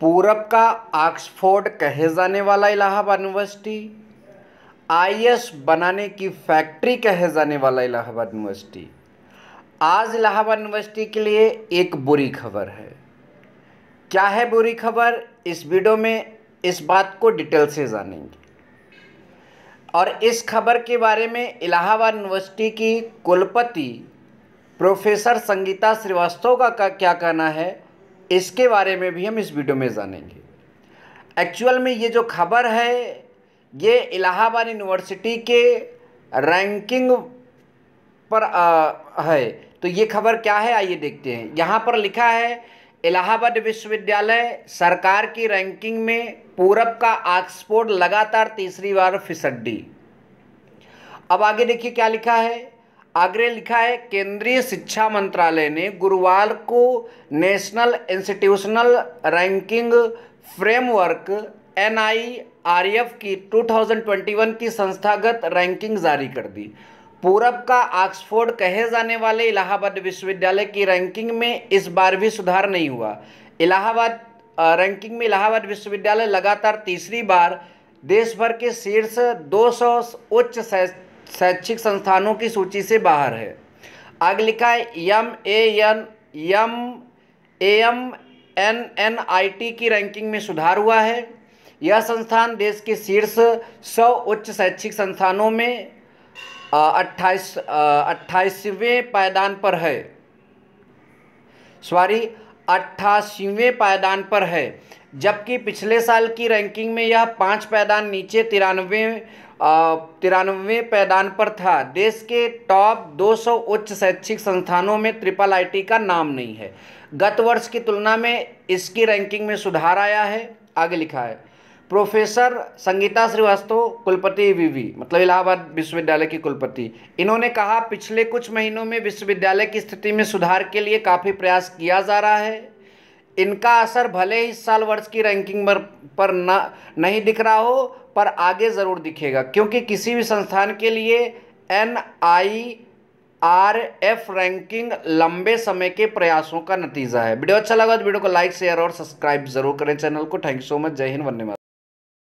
पूरब का ऑक्सफोर्ड कहे जाने वाला इलाहाबाद यूनिवर्सिटी आई बनाने की फैक्ट्री कहे जाने वाला इलाहाबाद यूनिवर्सिटी आज इलाहाबाद यूनिवर्सिटी के लिए एक बुरी खबर है क्या है बुरी खबर इस वीडियो में इस बात को डिटेल से जानेंगे और इस खबर के बारे में इलाहाबाद यूनिवर्सिटी की कुलपति प्रोफेसर संगीता श्रीवास्तव का क्या कहना है इसके बारे में भी हम इस वीडियो में जानेंगे एक्चुअल में ये जो खबर है ये इलाहाबाद यूनिवर्सिटी के रैंकिंग पर आ, है तो ये खबर क्या है आइए देखते हैं यहाँ पर लिखा है इलाहाबाद विश्वविद्यालय सरकार की रैंकिंग में पूरब का ऑक्सफोर्ड लगातार तीसरी बार फिसड्डी अब आगे देखिए क्या लिखा है आगरे लिखा है केंद्रीय शिक्षा मंत्रालय ने गुरुवार को national institutional ranking framework N की 2021 की संस्थागत रैंकिंग जारी कर दी पूरब का ऑक्सफोर्ड कहे जाने वाले इलाहाबाद विश्वविद्यालय की रैंकिंग में इस बार भी सुधार नहीं हुआ इलाहाबाद रैंकिंग में इलाहाबाद विश्वविद्यालय लगातार तीसरी बार देश भर के शीर्ष 200 उच्च शैक्षिक संस्थानों की सूची से बाहर है आगे लिखा है M A N M M N N I T की रैंकिंग में सुधार हुआ है यह संस्थान देश के शीर्ष सौ उच्च शैक्षिक संस्थानों में अट्ठाईस अट्ठाईसवें पायदान पर है सॉरी अट्ठासीवें पायदान पर है जबकि पिछले साल की रैंकिंग में यह पाँच पायदान नीचे तिरानवे तिरानवे पैदान पर था देश के टॉप 200 उच्च शैक्षिक संस्थानों में ट्रिपल आईटी का नाम नहीं है गत वर्ष की तुलना में इसकी रैंकिंग में सुधार आया है आगे लिखा है प्रोफेसर संगीता श्रीवास्तव कुलपति वीवी मतलब इलाहाबाद विश्वविद्यालय की कुलपति इन्होंने कहा पिछले कुछ महीनों में विश्वविद्यालय की स्थिति में सुधार के लिए काफ़ी प्रयास किया जा रहा है इनका असर भले इस साल वर्ष की रैंकिंग पर, पर न नहीं दिख रहा हो पर आगे ज़रूर दिखेगा क्योंकि किसी भी संस्थान के लिए N I R F ranking लंबे समय के प्रयासों का नतीजा है वीडियो अच्छा लगा तो वीडियो को लाइक शेयर और सब्सक्राइब जरूर करें चैनल को थैंक यू सो मच जय हिंद वंदे मातरम